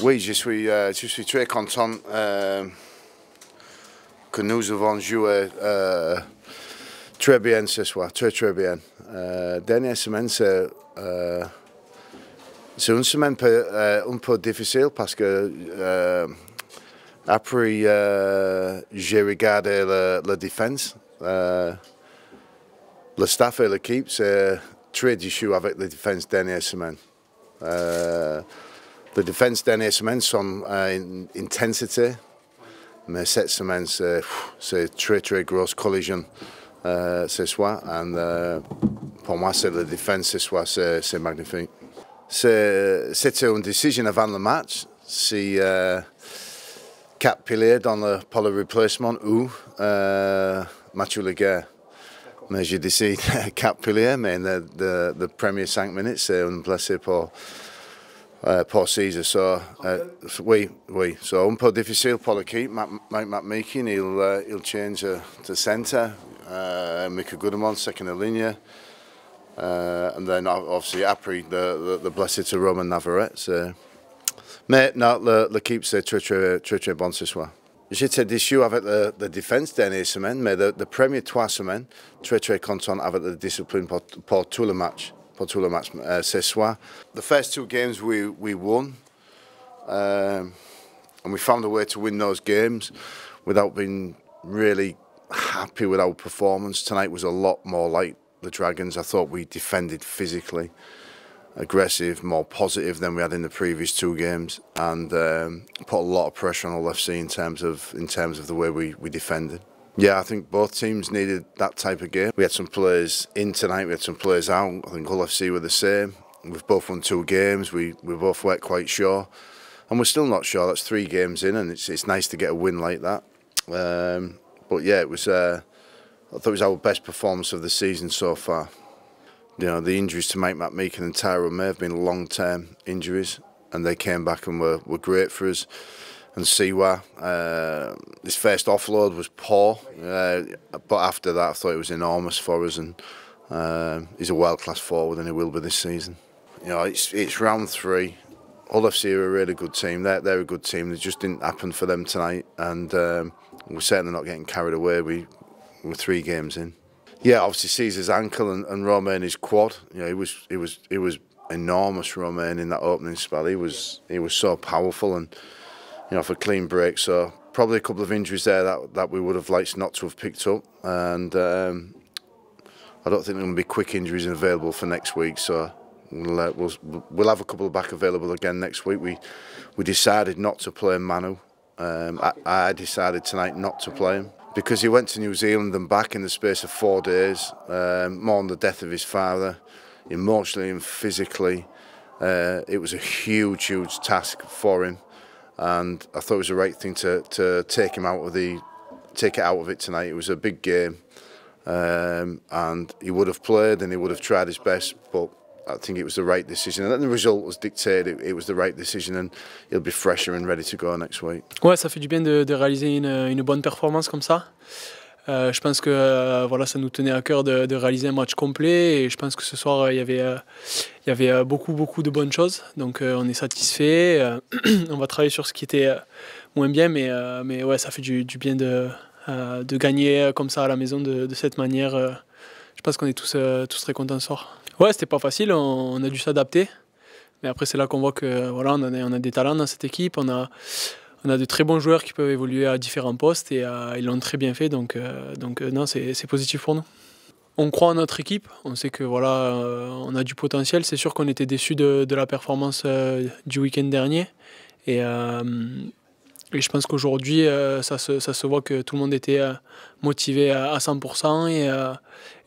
Oui, euh, je suis, très content euh, que nous avons joué euh, très bien ce soir, très très bien. dernière semaine, c'est une semaine un peu difficile parce que après, j'ai regardé la, défense. le staff et l'équipe, c'est très déçu avec la défense dernière semaine. The defense daarnaast mensen van in intensity. Mais cette semaine, c'est très très grosse collision euh, ce soir. And, euh, pour moi, c'est la défense ce soir, c'est magnifique. C'était une décision avant le match. Si euh, quatre piliers dans le, pour le replacement ou euh, Mathieu Laguerre. Mais j'ai décidé quatre piliers, mais the the the premier cinq minutes, c'est un blessé pour uh, Caesar. So uh, we we so un po' difficile Paul Keat, Mike McMeekin, he'll uh, he'll change uh, to centre. Uh, Mika Goodemon second linea. Uh, and then obviously Apri, the, the, the blessed to Roman Navarrete. So. Mais non, le, l'équipe c'est très très très très bon ce soir. J'étais déçu avec la, la défense dernière semaine, mais the de, premier trois semaines, très très content avec la discipline pour, pour tout le match på match uh, Seswa. The first two games we, we won, um, and we found a way to win those games without being really happy with our performance. Tonight was a lot more like the Dragons. I thought we defended physically, aggressive, more positive than we had in the previous two games, and um, put a lot of pressure on the left sea in terms of in terms of the way we, we defended. Yeah, I think both teams needed that type of game. We had some players in tonight, we had some players out. I think Hull FC were the same. We've both won two games, we, we both weren't quite sure. And we're still not sure. That's three games in, and it's, it's nice to get a win like that. Um, but yeah, it was. Uh, I thought it was our best performance of the season so far. You know, the injuries to Mike McMeekin and Tyrone may have been long term injuries, and they came back and were, were great for us and Siwa. Uh, his first offload was poor, uh, but after that I thought it was enormous for us and uh, he's a world-class forward and he will be this season. You know, it's it's round three. Hull FC are a really good team. They're, they're a good team. It just didn't happen for them tonight and um, we're certainly not getting carried away. We, were are three games in. Yeah, obviously Caesar's ankle and, and Romain his quad. You know, he was he was he was enormous Romain in that opening spell. He was he was so powerful and you know, for clean break. So probably a couple of injuries there that that we would have liked not to have picked up, and um, I don't think there to be quick injuries available for next week. So. We'll, uh, we'll, we'll have a couple back available again next week. We we decided not to play Manu. Um, I, I decided tonight not to play him because he went to New Zealand and back in the space of four days, um, mourned the death of his father, emotionally and physically. Uh, it was a huge, huge task for him and I thought it was the right thing to to take him out of the take it out of it tonight. It was a big game, um, and he would have played and he would have tried his best, but I think it was the right decision. And then the result was dictated. It, was the right decision, and he'll be fresher and ready to go next week. Ouais, ça fait du bien de, de réaliser une, une bonne performance comme ça. Euh, je pense que euh, voilà, ça nous tenait à cœur de, réaliser un match complet et je pense que ce soir, euh, il y avait, il y avait beaucoup, beaucoup de bonnes choses. Donc on est satisfait. on va travailler sur ce qui était moins bien, mais, mais ouais, ça fait du, bien de, gagner comme ça à la maison de, cette manière. je pense qu'on est tous, tous très contents ce soir. Ouais, c'était pas facile, on, a dû s'adapter. Mais après, c'est là qu'on voit qu'on voilà, a, on a des talents dans cette équipe. On a, on a de très bons joueurs qui peuvent évoluer à différents postes et euh, ils l'ont très bien fait. Donc, euh, donc euh, non, c'est positif pour nous. On croit en notre équipe. On sait que voilà, on a du potentiel. C'est sûr qu'on était déçu de, la performance du week-end dernier. Et, je pense qu'aujourd'hui, ça se, voit que tout le monde était motivé à, 100%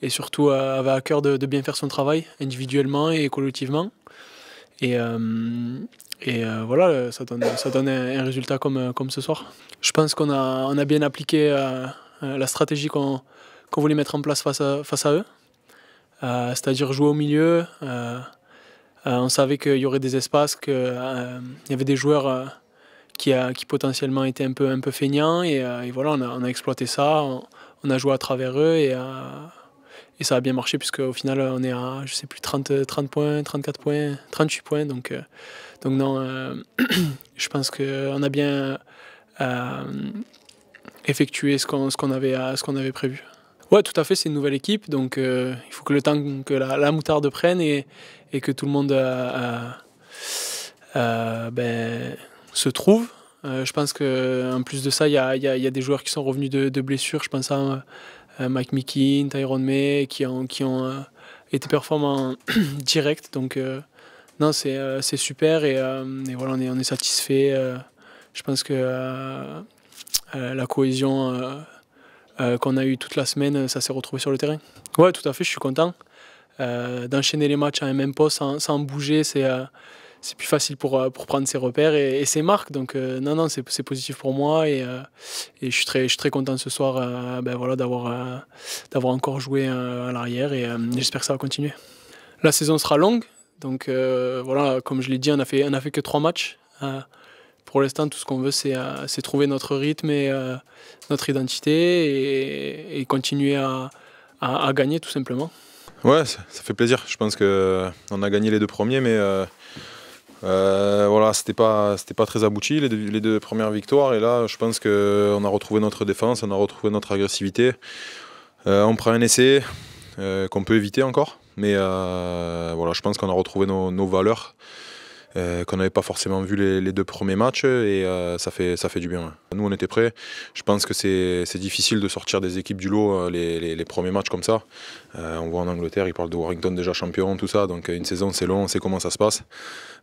et, surtout avait à cœur de, bien faire son travail individuellement et collectivement. Et, et euh, voilà, euh, ça donne, ça donne un, résultat comme, euh, comme ce soir. Je pense qu'on a, on a bien appliqué la stratégie qu'on voulait mettre en place face à, face à eux. C'est-à-dire jouer au milieu. on savait qu'il y aurait des espaces, qu'il y avait des joueurs qui, a, qui potentiellement étaient un peu, un peu feignants. Et, voilà, on a, on a, exploité ça. On, a joué à travers eux et et ça a bien marché puisque au final on est à je sais plus 30, 30 points, 34 points, 38 points donc euh, donc non euh, je pense qu'on a bien euh, effectué ce qu'on ce qu'on avait ce qu'on avait prévu. Ouais, tout à fait, c'est une nouvelle équipe donc il faut que le temps que la, moutarde prenne et, et, que tout le monde ben, se trouve. je pense qu'en plus de ça, il y a, des joueurs qui sont revenus de, de blessures. Je pense à euh, Mike Mikin, Tyrone May, qui ont, qui ont euh, été performants direct. Donc, euh, non, c'est super et, et, voilà, on est, on est satisfait. je pense que la cohésion qu'on a eue toute la semaine, ça s'est retrouvé sur le terrain. Ouais, tout à fait, je suis content. d'enchaîner les matchs à un même poste sans, bouger, c'est c'est plus facile pour, euh, pour prendre ses repères et, ses marques. Donc, euh, non, non, c'est, positif pour moi et, euh, et je, suis très, je suis très content ce soir ben voilà, d'avoir, d'avoir encore joué à l'arrière et j'espère que ça va continuer. La saison sera longue, donc voilà, comme je l'ai dit, on a fait, on a fait que trois matchs. pour l'instant, tout ce qu'on veut, c'est, c'est trouver notre rythme et notre identité et, continuer à, à, gagner tout simplement. Ouais, ça fait plaisir. Je pense qu'on a gagné les deux premiers, mais euh, voilà, c'était pas, c'était pas très abouti les deux, premières victoires. Et là, je pense qu'on a retrouvé notre défense, on a retrouvé notre agressivité. Euh, on prend un essai euh, qu'on peut éviter encore, mais voilà, je pense qu'on a retrouvé nos valeurs. Euh, qu'on n'avait pas forcément vu les, deux premiers matchs et euh, ça, fait, ça fait du bien. Nous, on était prêts. Je pense que c'est difficile de sortir des équipes du lot euh, les, les, premiers matchs comme ça. on voit en Angleterre, ils parlent de Warrington déjà champion, tout ça. Donc une saison, c'est long, on sait comment ça se passe.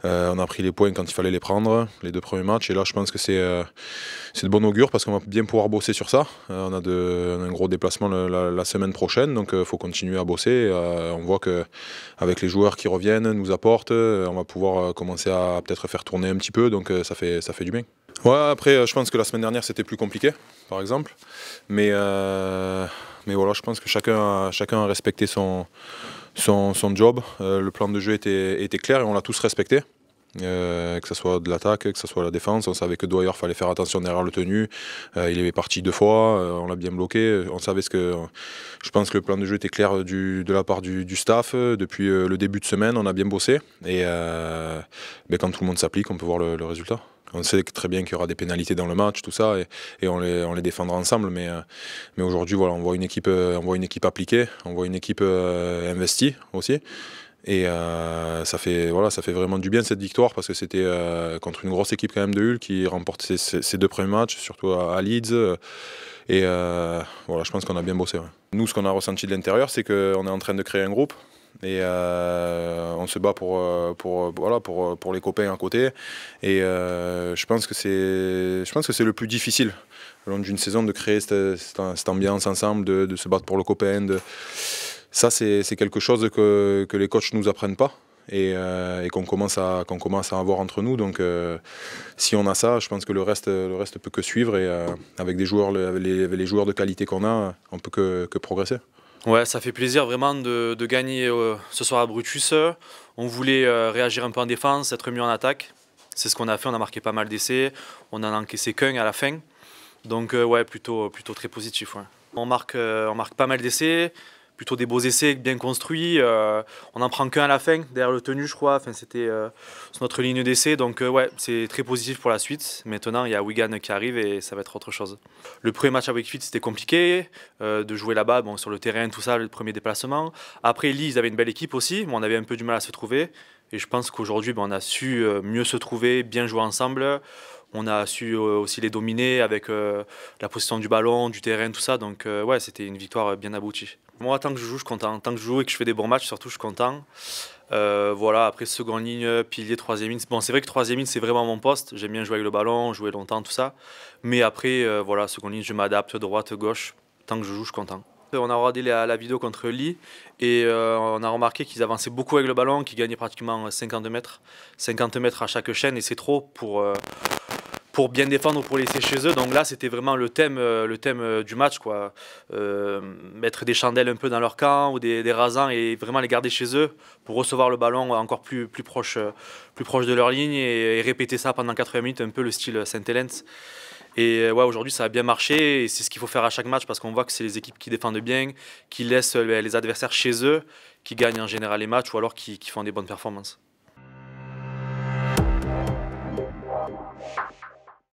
on a pris les points quand il fallait les prendre, les deux premiers matchs. Et là, je pense que c'est de bon augure parce qu'on va bien pouvoir bosser sur ça. on, a de, un gros déplacement la, la semaine prochaine, donc il faut continuer à bosser. on voit qu'avec les joueurs qui reviennent, nous apportent, on va pouvoir commencer à peut-être faire tourner un petit peu, donc euh, ça, fait, ça fait du bien. Ouais, après, euh, je pense que la semaine dernière, c'était plus compliqué, par exemple. Mais, euh, mais voilà, je pense que chacun a, chacun a respecté son, son, son job. le plan de jeu était clair et on l'a tous respecté. Euh, que ce soit de l'attaque, que ce soit la défense. On savait que Dwyer fallait faire attention derrière le tenu. Euh, il est parti deux fois, euh, on l'a bien bloqué. On savait ce que. Je pense que le plan de jeu était clair de la part du, staff. Depuis le début de semaine, on a bien bossé. Et ben, quand tout le monde s'applique, on peut voir le, résultat. On sait très bien qu'il y aura des pénalités dans le match, tout ça, et, on, les, on, les, défendra ensemble. Mais, mais aujourd'hui, voilà, on voit une équipe, on voit une équipe appliquée, on voit une équipe investie aussi. Et euh, ça, fait, voilà, ça fait vraiment du bien cette victoire parce que c'était euh, contre une grosse équipe quand même de Hull qui remporte ses, deux premiers matchs, surtout à, Leeds. Et euh, voilà, je pense qu'on a bien bossé. Nous, ce qu'on a ressenti de l'intérieur, c'est qu'on est en train de créer un groupe. Et on se bat pour, pour, voilà, pour, pour, les copains à côté. Et je pense que c'est le plus difficile au long d'une saison de créer cette, ambiance ensemble, de, se battre pour le copain. Ça, c'est quelque chose que, les coachs nous apprennent pas et, euh, qu'on commence, qu'on commence, à avoir entre nous. Donc, euh, si on a ça, je pense que le reste, le reste peut que suivre. Et euh, avec des joueurs, les, joueurs de qualité qu'on a, on peut que, progresser. Ouais, ça fait plaisir vraiment de, gagner ce soir à Brutus. On voulait réagir un peu en défense, être mieux en attaque. C'est ce qu'on a fait. On a marqué pas mal d'essais. On en a encaissé qu'un à la fin. Donc, ouais, plutôt, plutôt très positif. On, marque, on marque pas mal d'essais plutôt des beaux essais bien construits. Euh, on en prend qu'un à la fin, derrière le tenu, je crois. Enfin, c'était euh, notre ligne d'essai. Donc, euh, ouais, c'est très positif pour la suite. Maintenant, il y a Wigan qui arrive et ça va être autre chose. Le premier match à Wakefield, c'était compliqué de jouer là-bas, bon, sur le terrain, tout ça, le premier déplacement. Après, Lille, ils avaient une belle équipe aussi, on avait un peu du mal à se trouver. Et je pense qu'aujourd'hui, ben, on a su mieux se trouver, bien jouer ensemble. On a su aussi les dominer avec la position du ballon, du terrain, tout ça. Donc, ouais, c'était une victoire bien aboutie. Moi, tant que je joue, je suis content. Tant que je joue et que je fais des bons matchs, surtout, je suis content. Euh, voilà, après seconde ligne, pilier, troisième ligne. Bon, c'est vrai que troisième ligne, c'est vraiment mon poste. J'aime bien jouer avec le ballon, jouer longtemps, tout ça. Mais après, euh, voilà, seconde ligne, je m'adapte, droite, gauche. Tant que je joue, je suis content. Euh, on a regardé la, vidéo contre Lee et on a remarqué qu'ils avançaient beaucoup avec le ballon, qu'ils gagnaient pratiquement 50 mètres, 50 mètres à chaque chaîne et c'est trop pour pour bien défendre, ou pour laisser chez eux. Donc là, c'était vraiment le thème, euh, le thème euh, du match, quoi. Euh, mettre des chandelles un peu dans leur camp ou des, des, rasants et vraiment les garder chez eux pour recevoir le ballon encore plus, proche, plus proche de leur ligne et, répéter ça pendant 80 minutes, un peu le style saint hélène Et ouais, aujourd'hui, ça a bien marché et c'est ce qu'il faut faire à chaque match parce qu'on voit que c'est les équipes qui défendent bien, qui laissent les adversaires chez eux, qui gagnent en général les matchs ou alors qui font des bonnes performances.